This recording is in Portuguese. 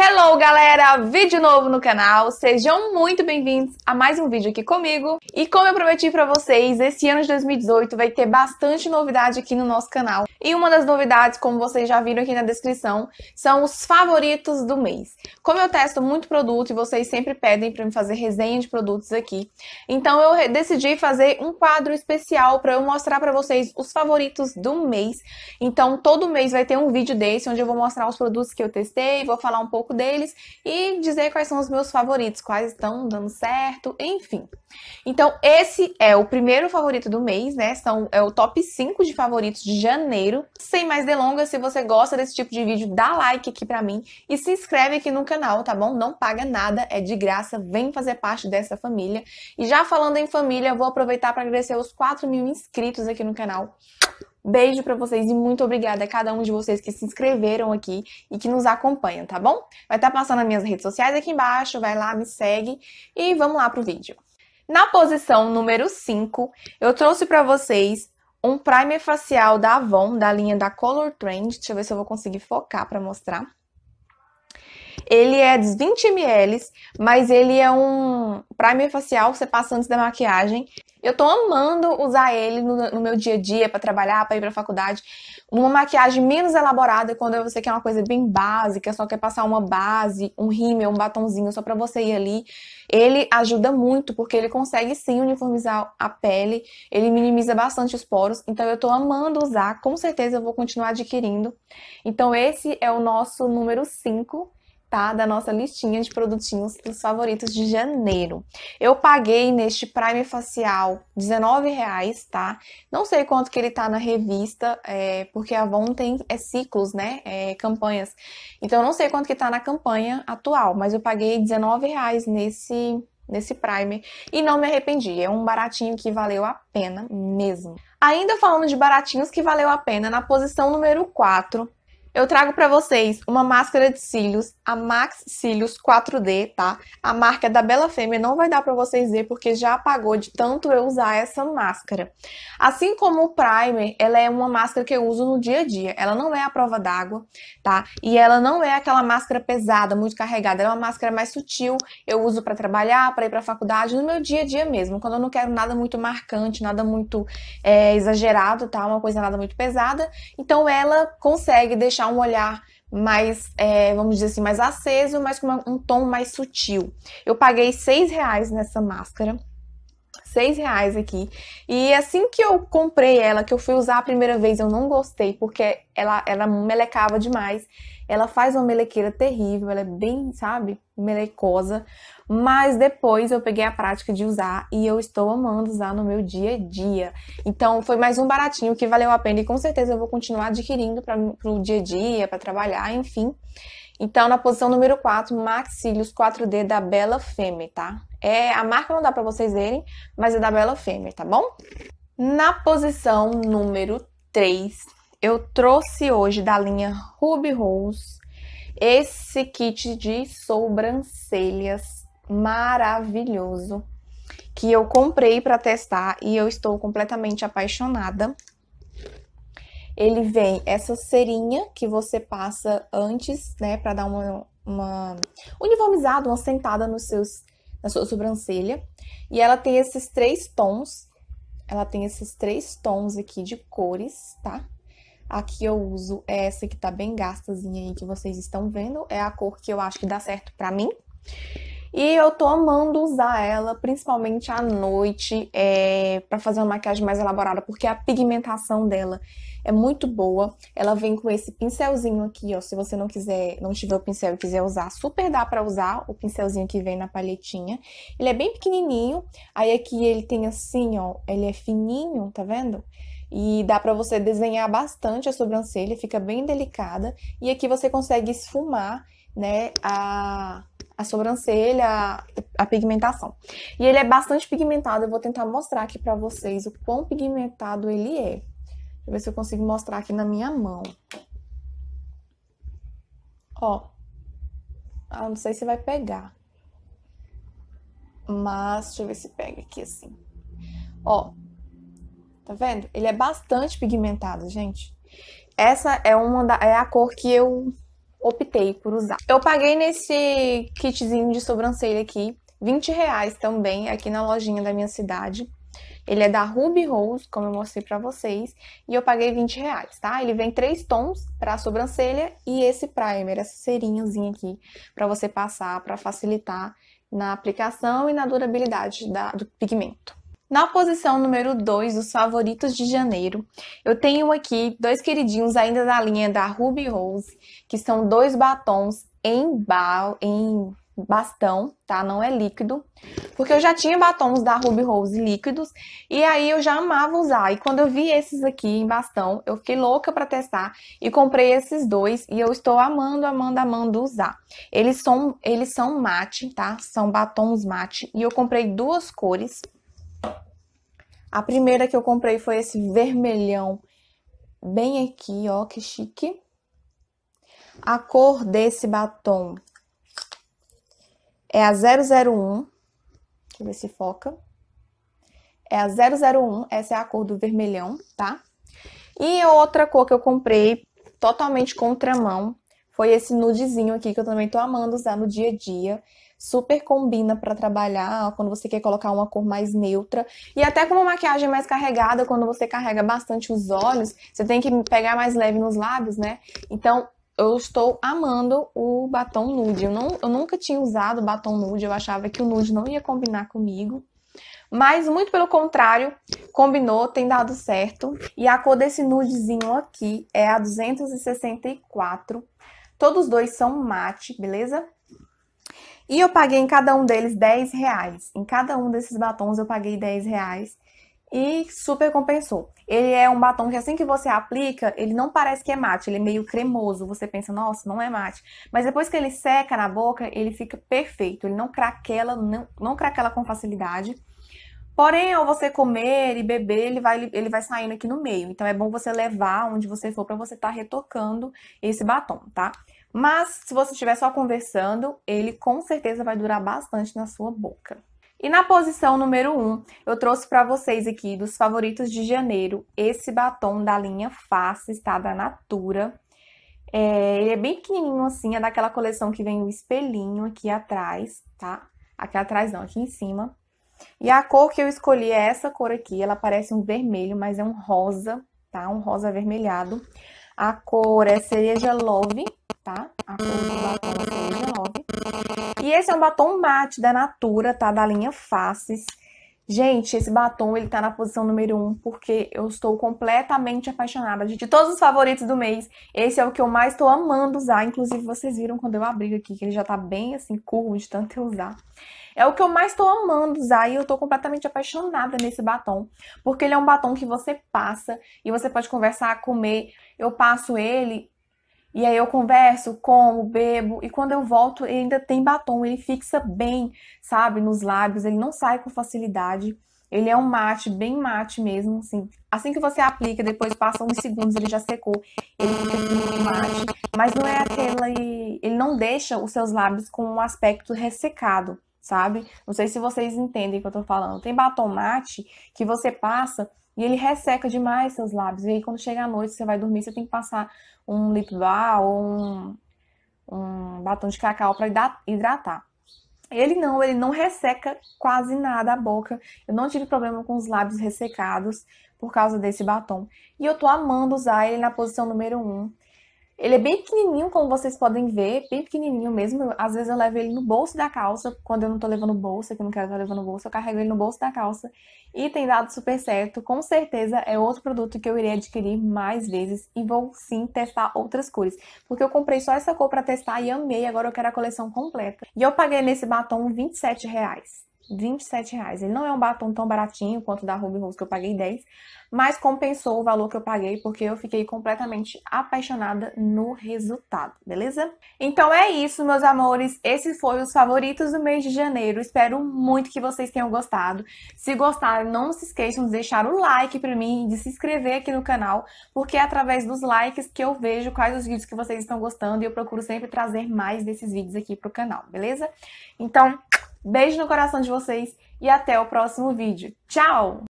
Hello, galera! Vídeo novo no canal. Sejam muito bem-vindos a mais um vídeo aqui comigo. E como eu prometi para vocês, esse ano de 2018 vai ter bastante novidade aqui no nosso canal. E uma das novidades, como vocês já viram aqui na descrição, são os favoritos do mês. Como eu testo muito produto e vocês sempre pedem para me fazer resenha de produtos aqui, então eu decidi fazer um quadro especial para eu mostrar para vocês os favoritos do mês. Então todo mês vai ter um vídeo desse onde eu vou mostrar os produtos que eu testei, vou falar um pouco pouco deles e dizer quais são os meus favoritos, quais estão dando certo, enfim. Então, esse é o primeiro favorito do mês, né? São, é o top 5 de favoritos de janeiro. Sem mais delongas, se você gosta desse tipo de vídeo, dá like aqui pra mim e se inscreve aqui no canal, tá bom? Não paga nada, é de graça, vem fazer parte dessa família. E já falando em família, eu vou aproveitar para agradecer os 4 mil inscritos aqui no canal. Beijo para vocês e muito obrigada a cada um de vocês que se inscreveram aqui e que nos acompanham, tá bom? Vai estar tá passando as minhas redes sociais aqui embaixo, vai lá, me segue e vamos lá pro vídeo. Na posição número 5, eu trouxe para vocês um primer facial da Avon, da linha da Color Trend. Deixa eu ver se eu vou conseguir focar para mostrar. Ele é dos 20 ml, mas ele é um primer facial que você passa antes da maquiagem. Eu tô amando usar ele no, no meu dia a dia para trabalhar, para ir para faculdade. Uma maquiagem menos elaborada quando você quer é uma coisa bem básica, só quer passar uma base, um rímel, um batonzinho só para você ir ali. Ele ajuda muito porque ele consegue sim uniformizar a pele, ele minimiza bastante os poros. Então eu tô amando usar, com certeza eu vou continuar adquirindo. Então esse é o nosso número 5 tá? Da nossa listinha de produtinhos dos favoritos de janeiro. Eu paguei neste Prime Facial R$19,00, tá? Não sei quanto que ele tá na revista, é, porque a Avon tem é, ciclos, né? É, campanhas. Então, eu não sei quanto que tá na campanha atual, mas eu paguei R$19,00 nesse nesse primer e não me arrependi. É um baratinho que valeu a pena mesmo. Ainda falando de baratinhos que valeu a pena, na posição número 4, eu trago para vocês uma máscara de cílios, a Max Cílios 4D, tá? A marca é da Bela Fêmea não vai dar para vocês ver porque já apagou de tanto eu usar essa máscara. Assim como o primer, ela é uma máscara que eu uso no dia a dia. Ela não é a prova d'água, tá? E ela não é aquela máscara pesada, muito carregada. Ela é uma máscara mais sutil. Eu uso para trabalhar, para ir para faculdade, no meu dia a dia mesmo, quando eu não quero nada muito marcante, nada muito é, exagerado, tá? Uma coisa nada muito pesada. Então ela consegue deixar um olhar mais, é, vamos dizer assim, mais aceso, mas com um tom mais sutil. Eu paguei seis reais nessa máscara. Seis reais aqui. E assim que eu comprei ela, que eu fui usar a primeira vez, eu não gostei, porque ela, ela melecava demais. Ela faz uma melequeira terrível, ela é bem, sabe, melecosa. Mas depois eu peguei a prática de usar e eu estou amando usar no meu dia a dia. Então foi mais um baratinho que valeu a pena e com certeza eu vou continuar adquirindo para o dia a dia, para trabalhar, enfim. Então, na posição número 4, Maxilius 4D da Bela fêmea tá? É, a marca não dá para vocês verem, mas é da Bela fêmea tá bom? Na posição número 3, eu trouxe hoje da linha Ruby Rose esse kit de sobrancelhas maravilhoso que eu comprei para testar e eu estou completamente apaixonada. Ele vem essa serinha que você passa antes, né, para dar uma, uma uniformizada, uma sentada nos seus na sua sobrancelha. E ela tem esses três tons. Ela tem esses três tons aqui de cores, tá? Aqui eu uso é essa que tá bem gastazinha aí que vocês estão vendo. É a cor que eu acho que dá certo pra mim. E eu tô amando usar ela, principalmente à noite, é, para fazer uma maquiagem mais elaborada, porque a pigmentação dela é muito boa. Ela vem com esse pincelzinho aqui, ó. Se você não quiser, não tiver o pincel e quiser usar, super dá para usar o pincelzinho que vem na palhetinha. Ele é bem pequenininho. Aí aqui ele tem assim, ó, ele é fininho, tá vendo? e dá para você desenhar bastante a sobrancelha, fica bem delicada e aqui você consegue esfumar, né, a a sobrancelha, a, a pigmentação. E ele é bastante pigmentado, eu vou tentar mostrar aqui para vocês o quão pigmentado ele é. Deixa eu ver se eu consigo mostrar aqui na minha mão. Ó. Ah, não sei se vai pegar. Mas deixa eu ver se pega aqui assim. Ó, Tá vendo? Ele é bastante pigmentado, gente. Essa é uma da, é a cor que eu optei por usar. Eu paguei nesse kitzinho de sobrancelha aqui, 20 reais também, aqui na lojinha da minha cidade. Ele é da Ruby Rose, como eu mostrei pra vocês, e eu paguei 20 reais, tá? Ele vem três tons pra sobrancelha e esse primer, essa cerinhazinha aqui, pra você passar, pra facilitar na aplicação e na durabilidade da, do pigmento. Na posição número 2 dos favoritos de janeiro, eu tenho aqui dois queridinhos ainda da linha da Ruby Rose, que são dois batons em, ba... em bastão, tá? Não é líquido. Porque eu já tinha batons da Ruby Rose líquidos e aí eu já amava usar. E quando eu vi esses aqui em bastão, eu fiquei louca para testar e comprei esses dois e eu estou amando, amando, amando usar. Eles são, eles são mate, tá? São batons mate e eu comprei duas cores a primeira que eu comprei foi esse vermelhão bem aqui, ó, que chique. A cor desse batom é a 001. Deixa eu ver se foca. É a 001, essa é a cor do vermelhão, tá? E outra cor que eu comprei totalmente contramão foi esse nudezinho aqui que eu também tô amando usar no dia a dia super combina para trabalhar, quando você quer colocar uma cor mais neutra. E até com uma maquiagem mais carregada, quando você carrega bastante os olhos, você tem que pegar mais leve nos lábios, né? Então, eu estou amando o batom nude. Eu, não, eu nunca tinha usado batom nude, eu achava que o nude não ia combinar comigo. Mas, muito pelo contrário, combinou, tem dado certo. E a cor desse nudezinho aqui é a 264. Todos dois são mate, beleza? E eu paguei em cada um deles 10 reais. Em cada um desses batons eu paguei 10 reais e super compensou. Ele é um batom que assim que você aplica, ele não parece que é mate, ele é meio cremoso. Você pensa, nossa, não é mate. Mas depois que ele seca na boca, ele fica perfeito. Ele não craquela, não, não craquela com facilidade. Porém, ao você comer e beber, ele vai, ele vai saindo aqui no meio. Então é bom você levar onde você for para você estar tá retocando esse batom, tá? Mas se você estiver só conversando, ele com certeza vai durar bastante na sua boca. E na posição número 1, eu trouxe para vocês aqui dos favoritos de janeiro esse batom da linha Face, está da Natura. É, ele é bem pequenininho assim, é daquela coleção que vem o espelhinho aqui atrás, tá? Aqui atrás não, aqui em cima. E a cor que eu escolhi é essa cor aqui, ela parece um vermelho, mas é um rosa, tá? Um rosa avermelhado. A cor é cereja love, tá? A cor do batom é cereja love. E esse é um batom mate da Natura, tá? Da linha Faces. Gente, esse batom ele tá na posição número um porque eu estou completamente apaixonada. De todos os favoritos do mês, esse é o que eu mais estou amando usar. Inclusive, vocês viram quando eu abri aqui que ele já tá bem assim curvo de tanto eu usar. É o que eu mais estou amando usar e eu estou completamente apaixonada nesse batom. Porque ele é um batom que você passa e você pode conversar, comer. Eu passo ele e aí eu converso, como, bebo, e quando eu volto ele ainda tem batom, ele fixa bem, sabe, nos lábios, ele não sai com facilidade. Ele é um mate, bem mate mesmo, assim. Assim que você aplica, depois passa uns segundos, ele já secou, ele fica mate, mas não é aquele, ele não deixa os seus lábios com um aspecto ressecado sabe? Não sei se vocês entendem o que eu tô falando. Tem batom mate que você passa e ele resseca demais seus lábios. E aí, quando chega a noite, você vai dormir, você tem que passar um lip balm ou um, um batom de cacau para hidratar. Ele não, ele não resseca quase nada a boca. Eu não tive problema com os lábios ressecados por causa desse batom. E eu tô amando usar ele na posição número 1. Um ele é bem pequenininho, como vocês podem ver, bem pequenininho mesmo. Às vezes eu levo ele no bolso da calça, quando eu não tô levando bolsa, que eu não quero estar levando bolsa, eu carrego ele no bolso da calça. E tem dado super certo. Com certeza é outro produto que eu irei adquirir mais vezes e vou sim testar outras cores. Porque eu comprei só essa cor para testar e amei, agora eu quero a coleção completa. E eu paguei nesse batom R$27,00. 27 reais. 27 reais. Ele não é um batom tão baratinho quanto o da Ruby Rose, que eu paguei 10, mas compensou o valor que eu paguei, porque eu fiquei completamente apaixonada no resultado, beleza? Então é isso, meus amores. Esses foram os favoritos do mês de janeiro. Espero muito que vocês tenham gostado. Se gostaram, não se esqueçam de deixar o like pra mim, de se inscrever aqui no canal, porque é através dos likes que eu vejo quais os vídeos que vocês estão gostando e eu procuro sempre trazer mais desses vídeos aqui pro canal, beleza? Então, Beijo no coração de vocês e até o próximo vídeo. Tchau!